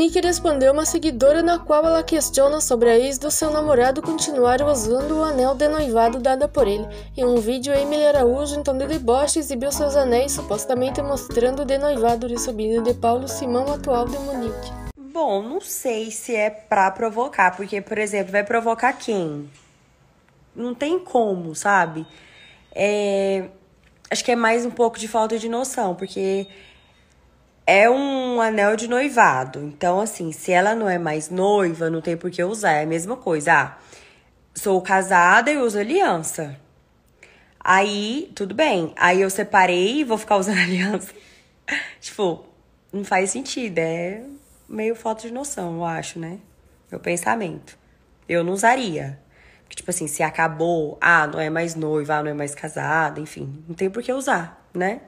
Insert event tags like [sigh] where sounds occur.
Monique respondeu uma seguidora na qual ela questiona sobre a ex do seu namorado continuar usando o anel de noivado dado por ele. Em um vídeo, Emily Araújo, então de deboche, exibiu seus anéis, supostamente mostrando o de noivado de sobrinho de Paulo Simão, atual de Monique. Bom, não sei se é pra provocar, porque, por exemplo, vai provocar quem? Não tem como, sabe? É... Acho que é mais um pouco de falta de noção, porque é um anel de noivado. Então, assim, se ela não é mais noiva, não tem por que usar. É a mesma coisa. Ah, sou casada e uso aliança. Aí, tudo bem. Aí eu separei e vou ficar usando [laughs] aliança. tipo, não faz sentido. É meio falta de noção, eu acho, né? Meu pensamento. Eu não usaria. Porque, tipo assim, se acabou, ah, não é mais noiva, ah, não é mais casada, enfim, não tem por que usar, né?